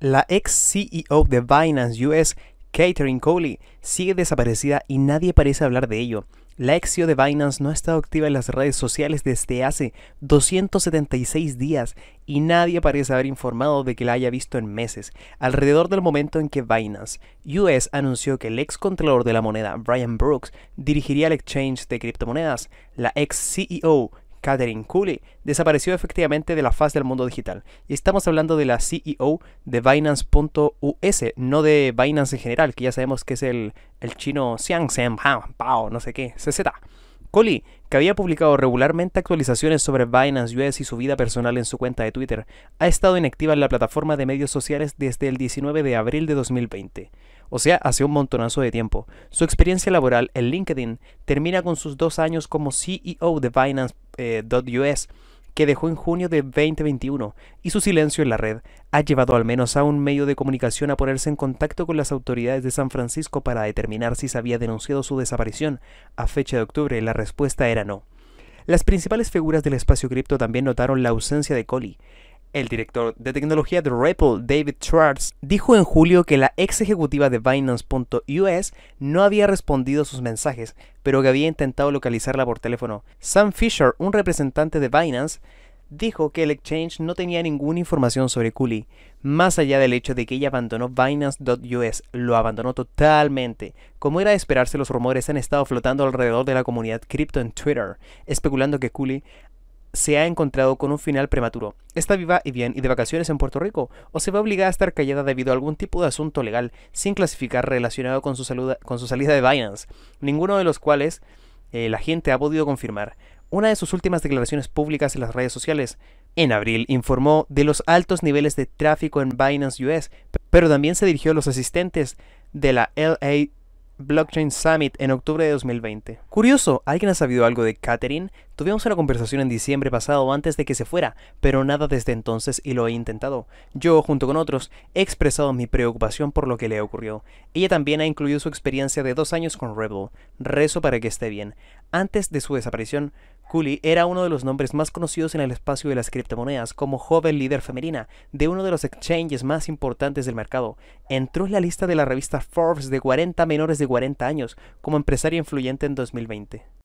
La ex CEO de Binance US, Catherine Coley, sigue desaparecida y nadie parece hablar de ello. La ex CEO de Binance no ha estado activa en las redes sociales desde hace 276 días y nadie parece haber informado de que la haya visto en meses, alrededor del momento en que Binance US anunció que el ex controlador de la moneda Brian Brooks dirigiría el exchange de criptomonedas. La ex CEO Catherine Cooley desapareció efectivamente de la faz del mundo digital. Y estamos hablando de la CEO de Binance.us, no de Binance en general, que ya sabemos que es el, el chino Xiang Pao, no sé qué, CZ. Coley, que había publicado regularmente actualizaciones sobre Binance US y su vida personal en su cuenta de Twitter, ha estado inactiva en la plataforma de medios sociales desde el 19 de abril de 2020 o sea, hace un montonazo de tiempo. Su experiencia laboral en LinkedIn termina con sus dos años como CEO de Binance.us, eh, que dejó en junio de 2021, y su silencio en la red ha llevado al menos a un medio de comunicación a ponerse en contacto con las autoridades de San Francisco para determinar si se había denunciado su desaparición. A fecha de octubre, la respuesta era no. Las principales figuras del espacio cripto también notaron la ausencia de Colly. El director de tecnología de Ripple, David Schwartz, dijo en julio que la ex ejecutiva de Binance.us no había respondido a sus mensajes, pero que había intentado localizarla por teléfono. Sam Fisher, un representante de Binance, dijo que el exchange no tenía ninguna información sobre Cooley, más allá del hecho de que ella abandonó Binance.us, lo abandonó totalmente. Como era de esperarse, los rumores han estado flotando alrededor de la comunidad cripto en Twitter, especulando que Cooley se ha encontrado con un final prematuro. Está viva y bien y de vacaciones en Puerto Rico, o se va obligada a estar callada debido a algún tipo de asunto legal sin clasificar relacionado con su, con su salida de Binance, ninguno de los cuales eh, la gente ha podido confirmar. Una de sus últimas declaraciones públicas en las redes sociales, en abril, informó de los altos niveles de tráfico en Binance US, pero también se dirigió a los asistentes de la LA Blockchain Summit en octubre de 2020. Curioso, ¿alguien ha sabido algo de Catherine? Tuvimos una conversación en diciembre pasado antes de que se fuera, pero nada desde entonces y lo he intentado. Yo, junto con otros, he expresado mi preocupación por lo que le ocurrió. Ella también ha incluido su experiencia de dos años con Rebel. Rezo para que esté bien. Antes de su desaparición, Cooley era uno de los nombres más conocidos en el espacio de las criptomonedas como joven líder femenina de uno de los exchanges más importantes del mercado. Entró en la lista de la revista Forbes de 40 menores de 40 años como empresaria influyente en 2020.